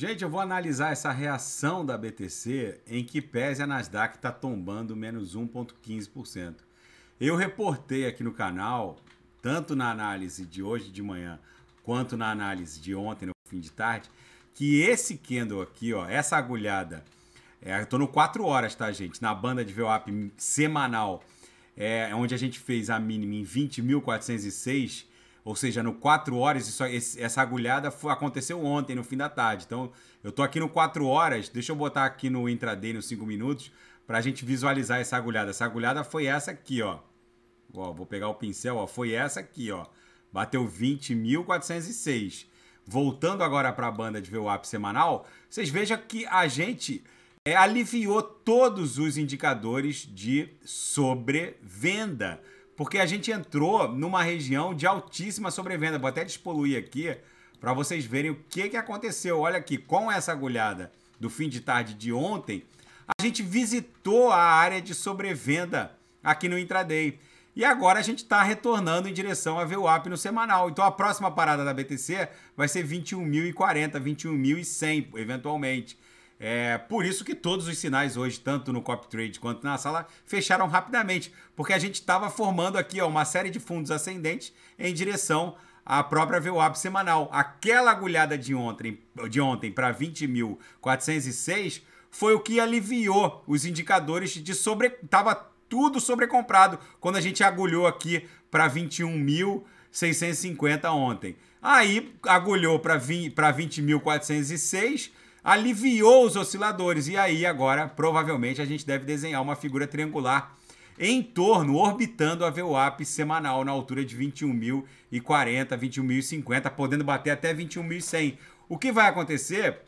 Gente, eu vou analisar essa reação da BTC em que pese a Nasdaq está tombando menos 1,15%. Eu reportei aqui no canal, tanto na análise de hoje de manhã quanto na análise de ontem, no fim de tarde, que esse candle aqui, ó, essa agulhada, é, eu no 4 horas, tá, gente? Na banda de VWAP semanal, é, onde a gente fez a mínima em 20.406 ou seja, no 4 horas, isso, essa agulhada aconteceu ontem, no fim da tarde. Então, eu tô aqui no 4 horas, deixa eu botar aqui no intraday, nos 5 minutos, para a gente visualizar essa agulhada. Essa agulhada foi essa aqui, ó. ó vou pegar o pincel, ó. Foi essa aqui, ó. Bateu 20.406. Voltando agora para a banda de VWAP semanal, vocês vejam que a gente é, aliviou todos os indicadores de sobrevenda porque a gente entrou numa região de altíssima sobrevenda. Vou até despoluir aqui para vocês verem o que, que aconteceu. Olha aqui, com essa agulhada do fim de tarde de ontem, a gente visitou a área de sobrevenda aqui no intraday. E agora a gente está retornando em direção a VWAP no semanal. Então a próxima parada da BTC vai ser 21.040, 21.100 eventualmente. É por isso que todos os sinais hoje, tanto no copy trade quanto na sala, fecharam rapidamente, porque a gente estava formando aqui ó, uma série de fundos ascendentes em direção à própria VWAP semanal. Aquela agulhada de ontem, de ontem para 20.406 foi o que aliviou os indicadores de sobre. Estava tudo sobrecomprado quando a gente agulhou aqui para 21.650 ontem. Aí agulhou para 20.406 aliviou os osciladores. E aí, agora, provavelmente, a gente deve desenhar uma figura triangular em torno, orbitando a VWAP semanal na altura de 21.040, 21.050, podendo bater até 21.100. O que vai acontecer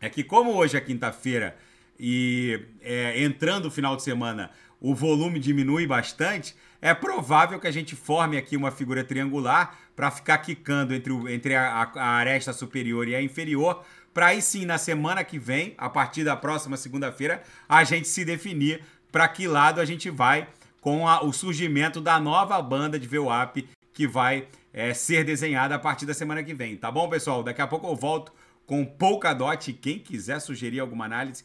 é que, como hoje é quinta-feira e é, entrando o final de semana o volume diminui bastante, é provável que a gente forme aqui uma figura triangular para ficar quicando entre, o, entre a, a aresta superior e a inferior, para aí sim, na semana que vem, a partir da próxima segunda-feira, a gente se definir para que lado a gente vai com a, o surgimento da nova banda de VWAP que vai é, ser desenhada a partir da semana que vem. Tá bom, pessoal? Daqui a pouco eu volto com Polkadot. Quem quiser sugerir alguma análise,